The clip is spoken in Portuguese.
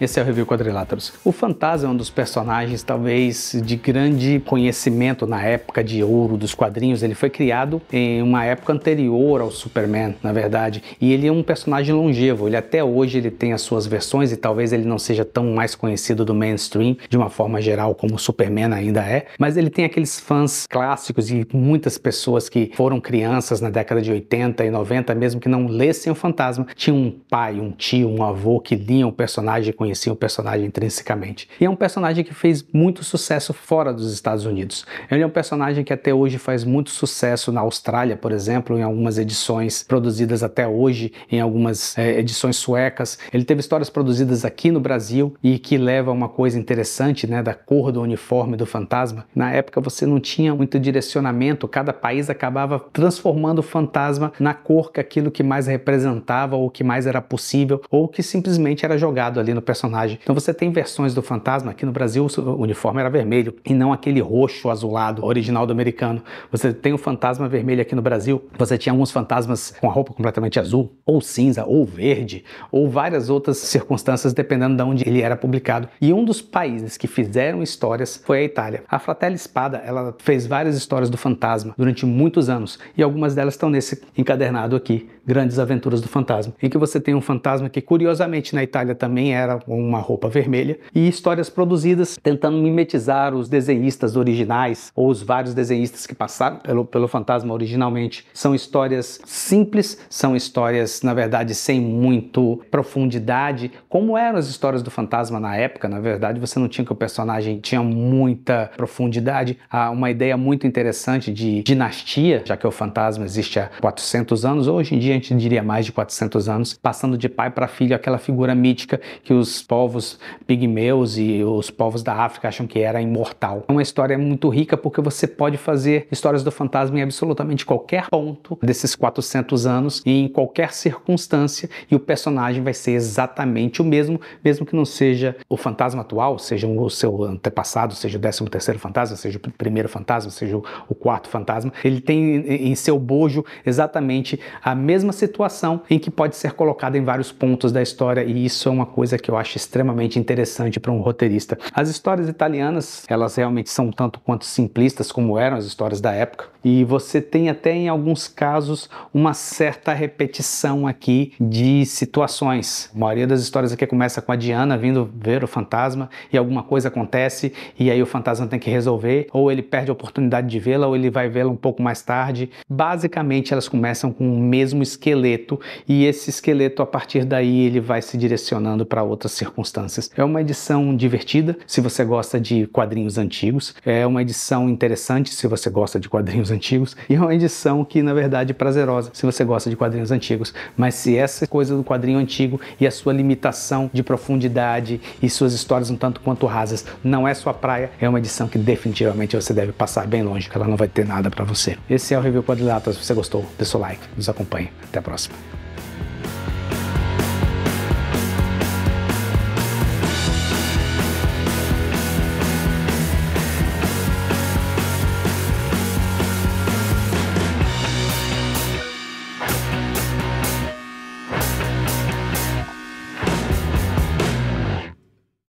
Esse é o Review Quadriláteros. O Fantasma é um dos personagens, talvez, de grande conhecimento na época de ouro dos quadrinhos. Ele foi criado em uma época anterior ao Superman, na verdade, e ele é um personagem longevo. Ele até hoje ele tem as suas versões e talvez ele não seja tão mais conhecido do mainstream de uma forma geral como o Superman ainda é, mas ele tem aqueles fãs clássicos e muitas pessoas que foram crianças na década de 80 e 90, mesmo que não lessem o Fantasma, tinham um pai, um tio, um avô que liam o personagem com conheciam o personagem intrinsecamente. E é um personagem que fez muito sucesso fora dos Estados Unidos. Ele é um personagem que até hoje faz muito sucesso na Austrália, por exemplo, em algumas edições produzidas até hoje, em algumas é, edições suecas. Ele teve histórias produzidas aqui no Brasil e que leva a uma coisa interessante, né, da cor do uniforme do fantasma. Na época você não tinha muito direcionamento, cada país acabava transformando o fantasma na cor que aquilo que mais representava ou que mais era possível ou que simplesmente era jogado ali no personagem personagem. Então você tem versões do fantasma, aqui no Brasil o uniforme era vermelho e não aquele roxo azulado original do americano. Você tem o fantasma vermelho aqui no Brasil, você tinha alguns fantasmas com a roupa completamente azul, ou cinza, ou verde, ou várias outras circunstâncias dependendo de onde ele era publicado. E um dos países que fizeram histórias foi a Itália. A Fratella Espada, ela fez várias histórias do fantasma durante muitos anos e algumas delas estão nesse encadernado aqui, Grandes Aventuras do Fantasma, em que você tem um fantasma que curiosamente na Itália também era uma roupa vermelha, e histórias produzidas tentando mimetizar os desenhistas originais ou os vários desenhistas que passaram pelo, pelo fantasma originalmente. São histórias simples, são histórias, na verdade, sem muito profundidade, como eram as histórias do fantasma na época, na verdade, você não tinha que o personagem tinha muita profundidade, há uma ideia muito interessante de dinastia, já que o fantasma existe há 400 anos, hoje em dia a gente diria mais de 400 anos, passando de pai para filho aquela figura mítica que os povos pigmeus e os povos da África acham que era imortal. É uma história muito rica porque você pode fazer histórias do fantasma em absolutamente qualquer ponto desses 400 anos e em qualquer circunstância e o personagem vai ser exatamente o mesmo, mesmo que não seja o fantasma atual, seja o seu antepassado, seja o 13 terceiro fantasma, seja o primeiro fantasma, seja o quarto fantasma, ele tem em seu bojo exatamente a mesma situação em que pode ser colocada em vários pontos da história e isso é uma coisa que eu acho extremamente interessante para um roteirista. As histórias italianas, elas realmente são tanto quanto simplistas como eram as histórias da época. E você tem até em alguns casos uma certa repetição aqui de situações. A maioria das histórias aqui começa com a Diana vindo ver o fantasma e alguma coisa acontece e aí o fantasma tem que resolver, ou ele perde a oportunidade de vê-la, ou ele vai vê-la um pouco mais tarde. Basicamente, elas começam com o mesmo esqueleto e esse esqueleto a partir daí ele vai se direcionando para outras circunstâncias. É uma edição divertida se você gosta de quadrinhos antigos, é uma edição interessante se você gosta de quadrinhos quadrinhos antigos e é uma edição que na verdade é prazerosa se você gosta de quadrinhos antigos, mas se essa coisa do quadrinho antigo e a sua limitação de profundidade e suas histórias um tanto quanto rasas não é sua praia, é uma edição que definitivamente você deve passar bem longe, que ela não vai ter nada para você. Esse é o Review Quadrilatas, se você gostou, dê seu like, nos acompanhe. Até a próxima.